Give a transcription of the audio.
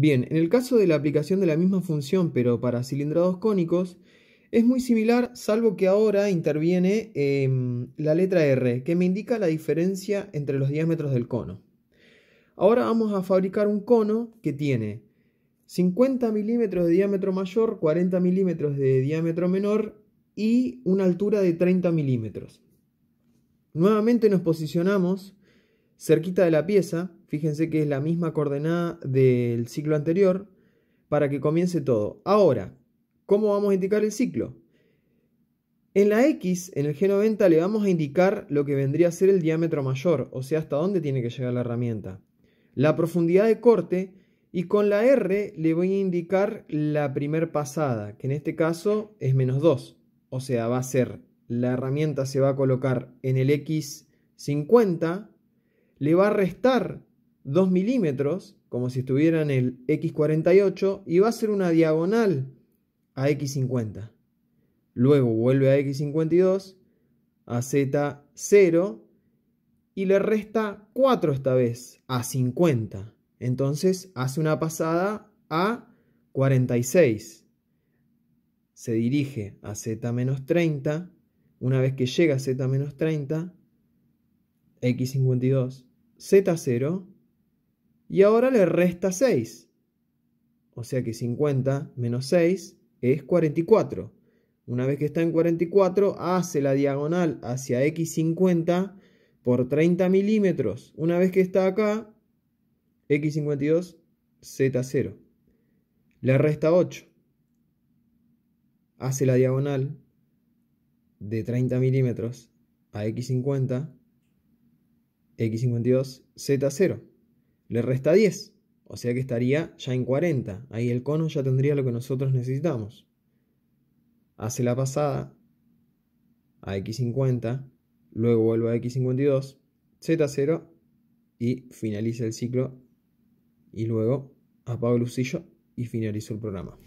Bien, en el caso de la aplicación de la misma función pero para cilindrados cónicos, es muy similar, salvo que ahora interviene em, la letra R, que me indica la diferencia entre los diámetros del cono. Ahora vamos a fabricar un cono que tiene 50 milímetros de diámetro mayor, 40 milímetros de diámetro menor y una altura de 30 milímetros. Nuevamente nos posicionamos cerquita de la pieza fíjense que es la misma coordenada del ciclo anterior, para que comience todo. Ahora, ¿cómo vamos a indicar el ciclo? En la X, en el G90, le vamos a indicar lo que vendría a ser el diámetro mayor, o sea, hasta dónde tiene que llegar la herramienta. La profundidad de corte, y con la R le voy a indicar la primer pasada, que en este caso es menos 2. O sea, va a ser, la herramienta se va a colocar en el X50, le va a restar 2 milímetros, como si estuviera en el X48, y va a ser una diagonal a X50. Luego vuelve a X52, a Z0, y le resta 4 esta vez, a 50. Entonces hace una pasada a 46. Se dirige a Z-30. Una vez que llega a Z-30, X52, Z0, y ahora le resta 6. O sea que 50 menos 6 es 44. Una vez que está en 44, hace la diagonal hacia X50 por 30 milímetros. Una vez que está acá, X52, Z0. Le resta 8. Hace la diagonal de 30 milímetros a X50, X52, Z0 le resta 10, o sea que estaría ya en 40. Ahí el cono ya tendría lo que nosotros necesitamos. Hace la pasada a x50, luego vuelve a x52, z0 y finaliza el ciclo y luego apago el usillo y finalizo el programa.